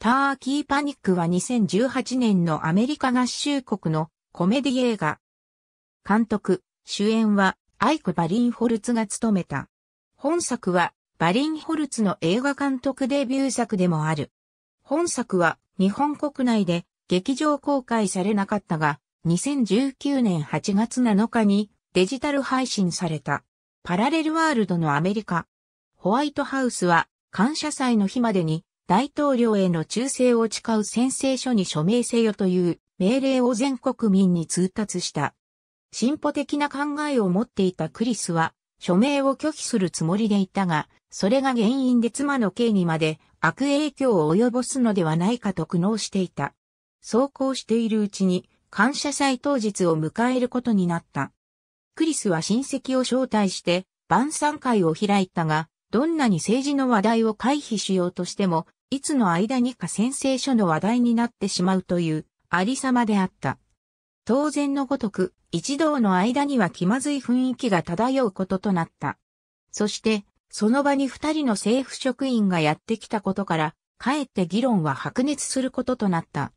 ターキーパニックは2018年のアメリカ合衆国のコメディ映画。監督、主演はアイク・バリンホルツが務めた。本作はバリンホルツの映画監督デビュー作でもある。本作は日本国内で劇場公開されなかったが、2019年8月7日にデジタル配信された。パラレルワールドのアメリカ。ホワイトハウスは感謝祭の日までに大統領への忠誠を誓う宣誓書に署名せよという命令を全国民に通達した。進歩的な考えを持っていたクリスは、署名を拒否するつもりでいたが、それが原因で妻の刑にまで悪影響を及ぼすのではないかと苦悩していた。そうこうしているうちに、感謝祭当日を迎えることになった。クリスは親戚を招待して、晩餐会を開いたが、どんなに政治の話題を回避しようとしても、いつの間にか先生書の話題になってしまうというありさまであった。当然のごとく、一同の間には気まずい雰囲気が漂うこととなった。そして、その場に二人の政府職員がやってきたことから、かえって議論は白熱することとなった。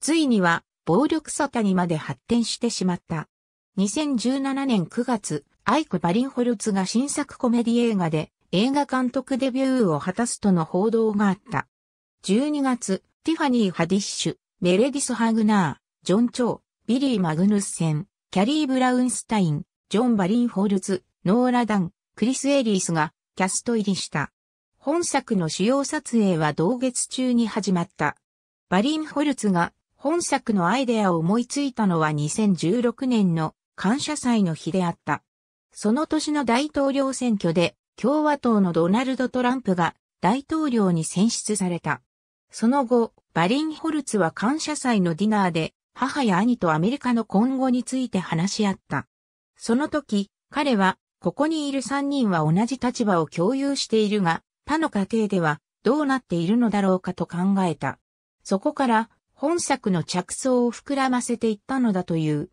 ついには、暴力沙汰にまで発展してしまった。2017年9月、アイク・バリンホルツが新作コメディ映画で映画監督デビューを果たすとの報道があった。12月、ティファニー・ハディッシュ、メレディス・ハグナー、ジョン・チョウ、ビリー・マグヌッセン、キャリー・ブラウンスタイン、ジョン・バリン・ホールズ、ノーラ・ダン、クリス・エリースがキャスト入りした。本作の主要撮影は同月中に始まった。バリン・ホルツが本作のアイデアを思いついたのは2016年の感謝祭の日であった。その年の大統領選挙で共和党のドナルド・トランプが大統領に選出された。その後、バリンホルツは感謝祭のディナーで、母や兄とアメリカの今後について話し合った。その時、彼は、ここにいる三人は同じ立場を共有しているが、他の家庭ではどうなっているのだろうかと考えた。そこから、本作の着想を膨らませていったのだという。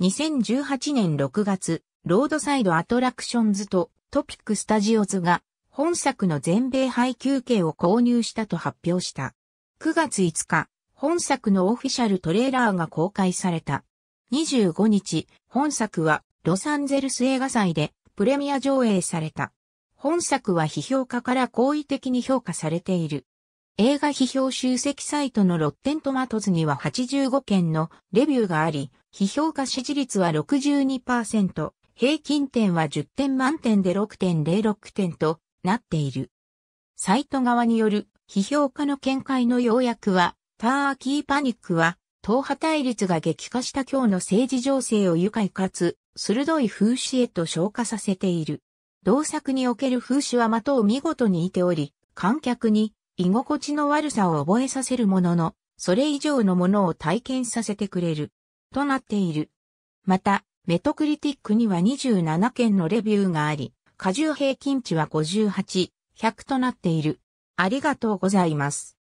2018年6月、ロードサイドアトラクションズとトピックスタジオズが本作の全米配給系を購入したと発表した。9月5日、本作のオフィシャルトレーラーが公開された。25日、本作はロサンゼルス映画祭でプレミア上映された。本作は批評家から好意的に評価されている。映画批評集積サイトのロッテントマトズには85件のレビューがあり、批評家支持率は62%、平均点は10点満点で6.06点となっている。サイト側による批評家の見解の要約は、ターキーパニックは、党派対立が激化した今日の政治情勢を愉快かつ、鋭い風刺へと昇華させている。同作における風刺は的を見事にいており、観客に居心地の悪さを覚えさせるものの、それ以上のものを体験させてくれる、となっている。また、メトクリティックには27件のレビューがあり、過重平均値は58、100となっている。ありがとうございます。